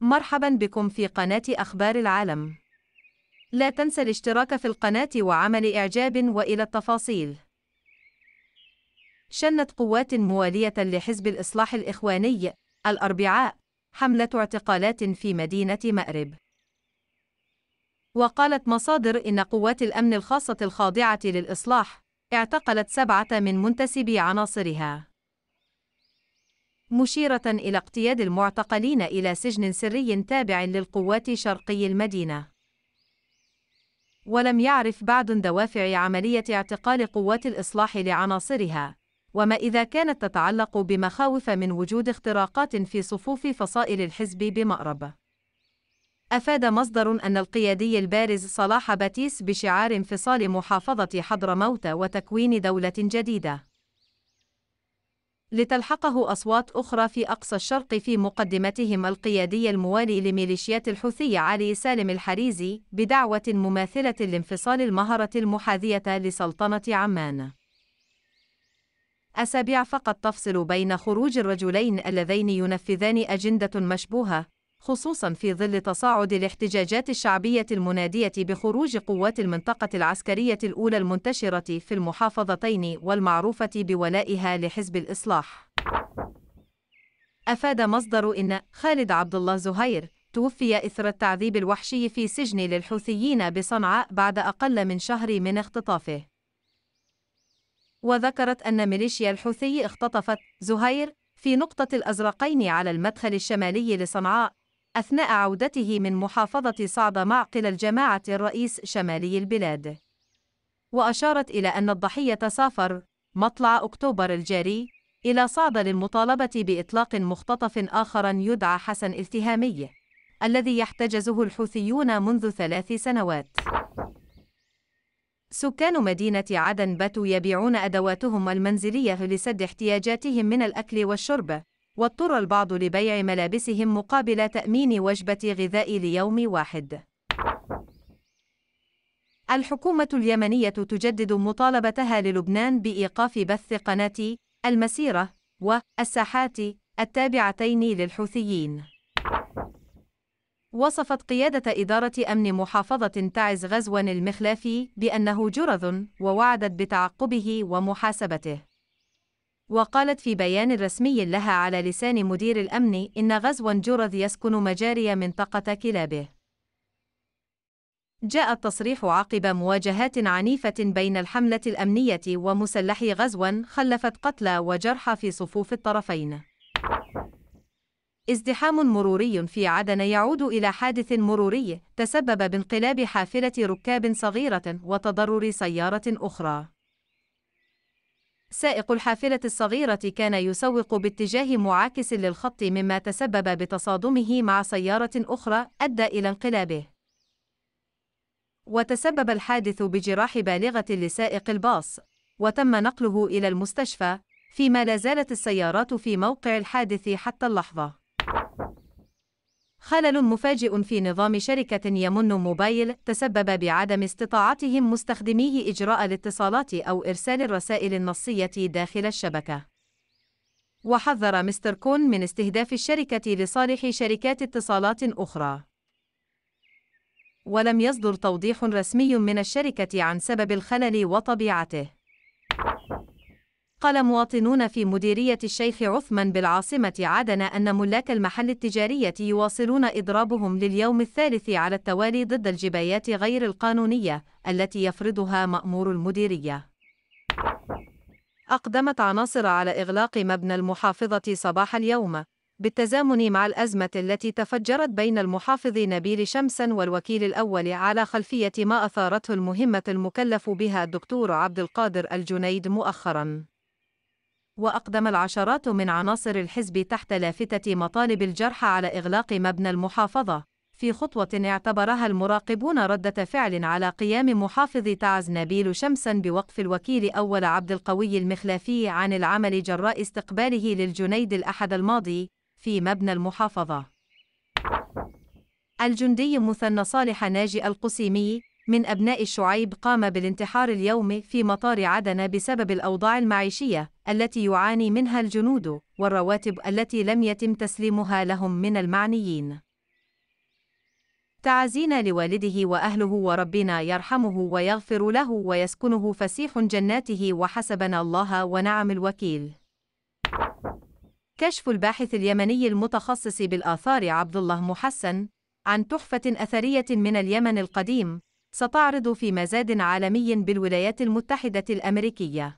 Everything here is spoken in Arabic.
مرحبا بكم في قناة أخبار العالم. لا تنسى الاشتراك في القناة وعمل إعجاب وإلى التفاصيل. شنت قوات موالية لحزب الإصلاح الإخواني الأربعاء حملة اعتقالات في مدينة مأرب. وقالت مصادر إن قوات الأمن الخاصة الخاضعة للإصلاح اعتقلت سبعة من منتسبي عناصرها. مشيرة إلى اقتياد المعتقلين إلى سجن سري تابع للقوات شرقي المدينة. ولم يعرف بعد دوافع عملية اعتقال قوات الإصلاح لعناصرها، وما إذا كانت تتعلق بمخاوف من وجود اختراقات في صفوف فصائل الحزب بمأرب. أفاد مصدر أن القيادي البارز صلاح باتيس بشعار انفصال محافظة حضرموت وتكوين دولة جديدة. لتلحقه أصوات أخرى في أقصى الشرق في مقدمتهم القيادي الموالي لميليشيات الحوثي علي سالم الحريزي بدعوة مماثلة لانفصال المهرة المحاذية لسلطنة عمان. أسابيع فقط تفصل بين خروج الرجلين اللذين ينفذان أجندة مشبوهة خصوصا في ظل تصاعد الاحتجاجات الشعبية المنادية بخروج قوات المنطقة العسكرية الأولى المنتشرة في المحافظتين والمعروفة بولائها لحزب الإصلاح. أفاد مصدر إن خالد عبد الله زهير توفي إثر التعذيب الوحشي في سجن للحوثيين بصنعاء بعد أقل من شهر من اختطافه. وذكرت أن ميليشيا الحوثي اختطفت زهير في نقطة الأزرقين على المدخل الشمالي لصنعاء أثناء عودته من محافظة صعدة معقل الجماعة الرئيس شمالي البلاد وأشارت إلى أن الضحية سافر مطلع أكتوبر الجاري إلى صعدة للمطالبة بإطلاق مختطف آخر يدعى حسن التهامي الذي يحتجزه الحوثيون منذ ثلاث سنوات سكان مدينة عدن باتوا يبيعون أدواتهم المنزلية لسد احتياجاتهم من الأكل والشرب واضطر البعض لبيع ملابسهم مقابل تأمين وجبة غذاء ليوم واحد. الحكومة اليمنية تجدد مطالبتها للبنان بإيقاف بث قناة المسيرة والساحات التابعتين للحوثيين. وصفت قيادة إدارة أمن محافظة تعز غزوان المخلافي بأنه جرذ ووعدت بتعقبه ومحاسبته. وقالت في بيان رسمي لها على لسان مدير الأمن إن غزو جرذ يسكن مجاري منطقة كلابه. جاء التصريح عقب مواجهات عنيفة بين الحملة الأمنية ومسلحي غزو خلفت قتلى وجرحى في صفوف الطرفين. ازدحام مروري في عدن يعود إلى حادث مروري تسبب بانقلاب حافلة ركاب صغيرة وتضرر سيارة أخرى. سائق الحافلة الصغيرة كان يسوق باتجاه معاكس للخط مما تسبب بتصادمه مع سيارة أخرى أدى إلى انقلابه. وتسبب الحادث بجراح بالغة لسائق الباص، وتم نقله إلى المستشفى، فيما لا زالت السيارات في موقع الحادث حتى اللحظة. خلل مفاجئ في نظام شركة يمن موبايل تسبب بعدم استطاعتهم مستخدميه إجراء الاتصالات أو إرسال الرسائل النصية داخل الشبكة. وحذر مستر كون من استهداف الشركة لصالح شركات اتصالات أخرى. ولم يصدر توضيح رسمي من الشركة عن سبب الخلل وطبيعته. قال مواطنون في مديرية الشيخ عثمان بالعاصمة عدن أن ملاك المحل التجارية يواصلون إضرابهم لليوم الثالث على التوالي ضد الجبايات غير القانونية التي يفرضها مأمور المديرية. أقدمت عناصر على إغلاق مبنى المحافظة صباح اليوم بالتزامن مع الأزمة التي تفجرت بين المحافظ نبيل شمسا والوكيل الأول على خلفية ما أثارته المهمة المكلف بها الدكتور عبد القادر الجنيد مؤخراً. وأقدم العشرات من عناصر الحزب تحت لافتة مطالب الجرحى على إغلاق مبنى المحافظة، في خطوة اعتبرها المراقبون ردة فعل على قيام محافظ تعز نبيل شمسا بوقف الوكيل أول عبد القوي المخلافي عن العمل جراء استقباله للجنيد الأحد الماضي في مبنى المحافظة. الجندي مثنى صالح ناجي القسيمي من أبناء شعيب قام بالانتحار اليوم في مطار عدن بسبب الأوضاع المعيشية التي يعاني منها الجنود والرواتب التي لم يتم تسليمها لهم من المعنيين. تعازينا لوالده وأهله وربنا يرحمه ويغفر له ويسكنه فسيح جناته وحسبنا الله ونعم الوكيل. كشف الباحث اليمني المتخصص بالآثار عبد الله محسن عن تحفة أثرية من اليمن القديم ستعرض في مزاد عالمي بالولايات المتحدة الأمريكية